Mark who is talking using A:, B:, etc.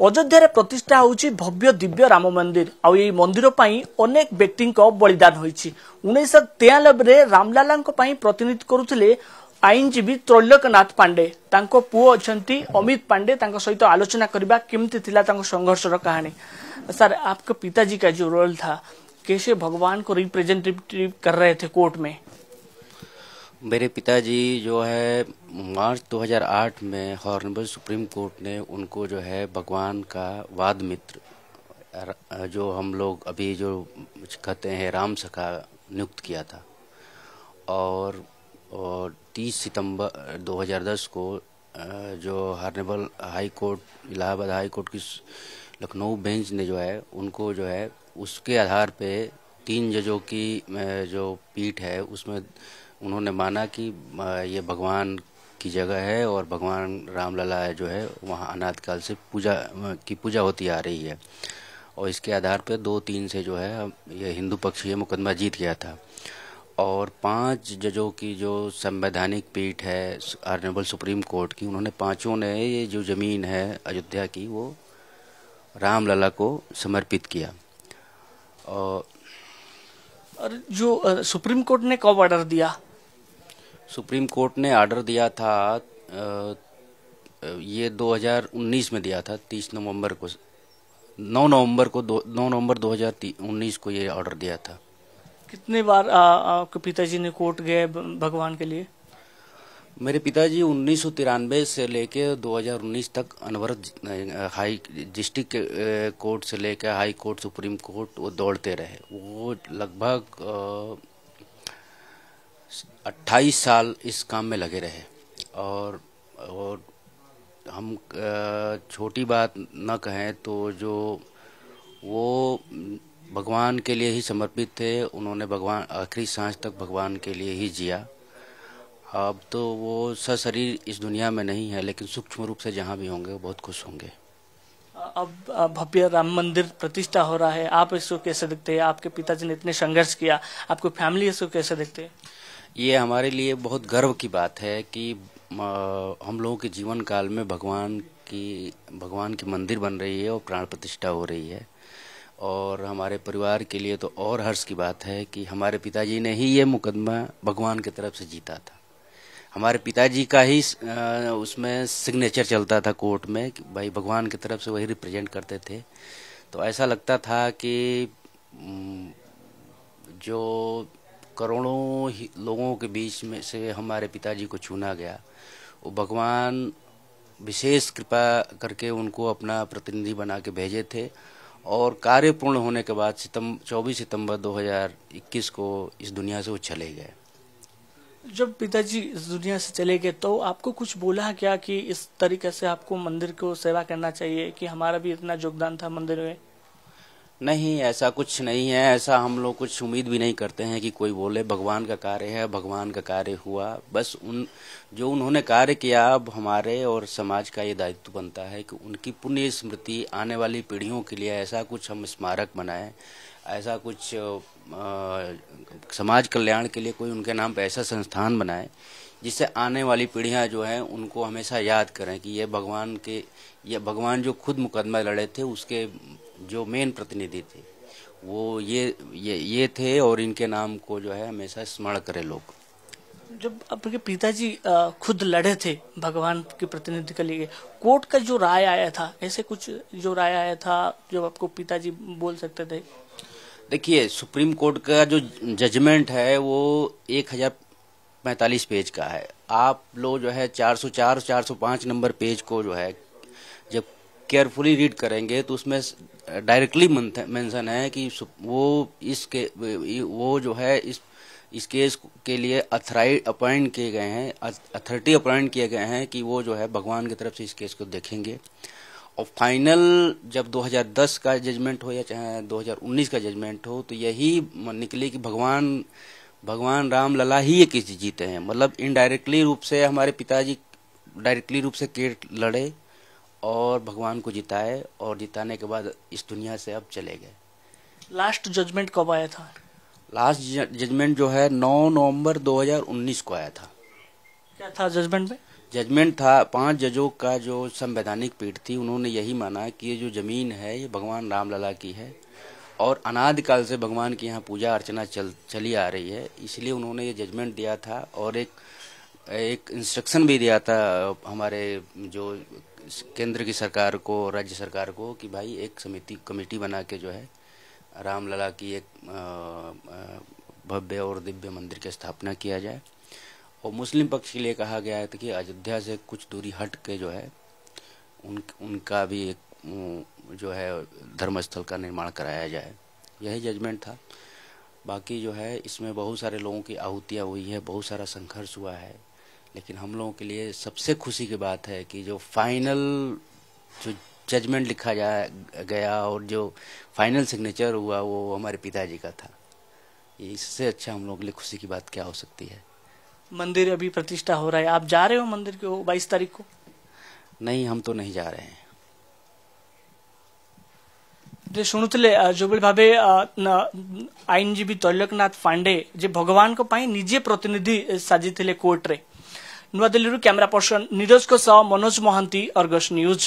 A: ଅଯୋଧ୍ୟାରେ ପ୍ରତିଷ୍ଠା ହେଉଛି ଭବ୍ୟ ଦିବ୍ୟ ରାମ ମନ୍ଦିର ଆଉ ଏହି ମନ୍ଦିର ପାଇଁ ଅନେକ ବ୍ୟକ୍ତିଙ୍କ ବଳିଦାନ ହୋଇଛି ଉଣେଇଶହ ତେୟାନବେରେ ରାମଲାଲାଙ୍କ ପାଇଁ ପ୍ରତିନିଧିତ୍ୱ କରୁଥିଲେ ଆଇନଜୀବୀ ତ୍ରୈଲୋକନାଥ ପାଣ୍ଡେ ତାଙ୍କ ପୁଅ ଅଛନ୍ତି ଅମିତ ପାଣ୍ଡେ ତାଙ୍କ ସହିତ ଆଲୋଚନା କରିବା କେମିତି ଥିଲା ତାଙ୍କ ସଂଘର୍ଷର କାହାଣୀ ସାର୍ आपके पिताजी का जो रोल था कैसे भगवान को रिप्रेजेंटेटिव कर रहे थे कोर्ट में
B: मेरे पिताजी जो है मार्च 2008 में हॉर्नबल सुप्रीम कोर्ट ने उनको जो है भगवान का वाद मित्र जो हम लोग अभी जो कहते हैं राम सखा नियुक्त किया था और, और 30 सितंबर 2010 को जो honourable high court Allahabad high court की लखनऊ बेंच ने जो है उनको जो है उसके आधार पे तीन जजों की जो पीठ है उसमें उन्होंने माना कि ये भगवान की जगह है और भगवान रामलला जो है वहाँ अनाथ काल से पूजा की पूजा होती आ रही है और इसके आधार पर दो तीन से जो है ये हिंदू पक्ष ये मुकदमा जीत गया था और पांच जजों की जो संवैधानिक पीठ है आर्नेबल सुप्रीम कोर्ट की उन्होंने पांचों ने ये जो ज़मीन है अयोध्या की वो रामलला को समर्पित किया और
A: जो सुप्रीम कोर्ट ने कब ऑर्डर दिया
B: सुप्रीम कोर्ट ने आर्डर दिया था ये 2019 में दिया था 30 नवंबर को 9 नवंबर को 9 नवंबर 2019 को ये ऑर्डर दिया था
A: कितने बार आ, आपके पिताजी ने कोर्ट गए भगवान के लिए
B: मेरे पिताजी उन्नीस से लेके 2019 तक अनवरत हाई डिस्ट्रिक्ट कोर्ट से लेकर हाई कोर्ट सुप्रीम कोर्ट वो दौड़ते रहे वो लगभग अट्ठाईस साल इस काम में लगे रहे और और हम छोटी बात न कहें तो जो वो भगवान के लिए ही समर्पित थे उन्होंने भगवान आखिरी सांस तक भगवान के लिए ही जिया अब तो वो सशरीर इस दुनिया में नहीं है लेकिन सूक्ष्म रूप से जहाँ भी होंगे वो बहुत खुश होंगे
A: अब भव्य राम मंदिर प्रतिष्ठा हो रहा है आप इसको कैसे देखते हैं आपके पिताजी ने इतने संघर्ष किया आपको फैमिली इसको कैसे देखते हैं
B: ये हमारे लिए बहुत गर्व की बात है कि हम लोगों के जीवन काल में भगवान की भगवान की मंदिर बन रही है और प्राण प्रतिष्ठा हो रही है और हमारे परिवार के लिए तो और हर्ष की बात है कि हमारे पिताजी ने ही ये मुकदमा भगवान की तरफ से जीता था हमारे पिताजी का ही उसमें सिग्नेचर चलता था कोर्ट में कि भाई भगवान की तरफ से वही रिप्रेजेंट करते थे तो ऐसा लगता था कि जो करोड़ों ही लोगों के बीच में से हमारे पिताजी को चुना गया वो भगवान विशेष कृपा करके उनको अपना प्रतिनिधि बना के भेजे थे और कार्य पूर्ण होने के बाद सितम चौबीस सितंबर 2021 को इस दुनिया से वो चले गए
A: जब पिताजी इस दुनिया से चले गए तो आपको कुछ बोला क्या कि इस तरीके से आपको मंदिर को सेवा करना चाहिए कि हमारा भी इतना योगदान था मंदिर में
B: नहीं ऐसा कुछ नहीं है ऐसा हम लोग कुछ उम्मीद भी नहीं करते हैं कि कोई बोले भगवान का कार्य है भगवान का कार्य हुआ बस उन जो उन्होंने कार्य किया अब हमारे और समाज का ये दायित्व बनता है कि उनकी पुण्य स्मृति आने वाली पीढ़ियों के लिए ऐसा कुछ हम स्मारक बनाएं ऐसा कुछ आ, समाज कल्याण के लिए कोई उनके नाम पर ऐसा संस्थान बनाए जिससे आने वाली पीढ़ियां जो हैं उनको हमेशा याद करें कि ये भगवान के ये भगवान जो खुद मुकदमा लड़े थे उसके जो मेन प्रतिनिधि थे वो ये ये ये थे और इनके नाम को जो है हमेशा स्मरण करें लोग
A: जब आपके पिताजी खुद लड़े थे भगवान के प्रतिनिधि के लिए कोर्ट का जो राय आया था ऐसे कुछ जो राय आया था जो आपको पिताजी बोल सकते थे
B: देखिए सुप्रीम कोर्ट का जो जजमेंट है वो एक हजार पैंतालीस पेज का है आप लोग जो है चार सौ चार चार सौ पांच नंबर पेज को जो है जब केयरफुली रीड करेंगे तो उसमें डायरेक्टली मेंशन है कि वो इसके वो जो है इस इस केस के लिए अथराइड अपॉइंट किए गए हैं अथॉरिटी अपॉइंट किए गए हैं कि वो जो है भगवान की तरफ से इस केस को देखेंगे और फाइनल जब 2010 का जजमेंट हो या चाहे 2019 का जजमेंट हो तो यही निकले कि भगवान भगवान राम लला ही ये केस जीते हैं मतलब इनडायरेक्टली रूप से हमारे पिताजी डायरेक्टली रूप से केट लड़े और भगवान को जिताए और जिताने के बाद इस दुनिया से अब चले गए
A: लास्ट जजमेंट कब आया था
B: लास्ट जजमेंट जो है 9 नवंबर 2019 को आया था क्या था जजमेंट में जजमेंट था पांच जजों का जो संवैधानिक पीठ थी उन्होंने यही माना कि ये जो जमीन है ये भगवान रामलला की है और अनादिकाल से भगवान की यहाँ पूजा अर्चना चल चली आ रही है इसलिए उन्होंने ये जजमेंट दिया था और एक एक इंस्ट्रक्शन भी दिया था हमारे जो केंद्र की सरकार को राज्य सरकार को कि भाई एक समिति कमेटी बना के जो है रामलला की एक भव्य और दिव्य मंदिर की स्थापना किया जाए और मुस्लिम पक्ष के लिए कहा गया है कि अयोध्या से कुछ दूरी हट के जो है उन उनका भी एक जो है धर्मस्थल का निर्माण कराया जाए यही जजमेंट था बाकी जो है इसमें बहुत सारे लोगों की आहुतियाँ हुई है बहुत सारा संघर्ष हुआ है लेकिन हम लोगों के लिए सबसे खुशी की बात है कि जो फाइनल जो जजमेंट लिखा जा गया और जो फाइनल सिग्नेचर हुआ वो हमारे पिताजी का था इससे अच्छा हम लोग के लिए खुशी की बात क्या हो सकती है
A: मंदिर अभी प्रतिष्ठा हो रहा है आप जा रहे हो मंदिर के बाईस तारीख को
B: नहीं हम तो नहीं जा रहे हैं
A: तो जे शुणुते जोबेल भाबे ଆଇନଜୀବୀ ତୈଲକନାଥ ପାଣ୍ଡେ ଯେ ଭଗବାନଙ୍କ ପାଇଁ ନିଜେ ପ୍ରତିନିଧି ସାଜିଥିଲେ କୋର୍ଟରେ ନୂଆଦିଲ୍ଲୀରୁ କ୍ୟାମେରା ପର୍ସନ ନିରଜଙ୍କ ସହ मनोज महांती अर्गस न्यूज़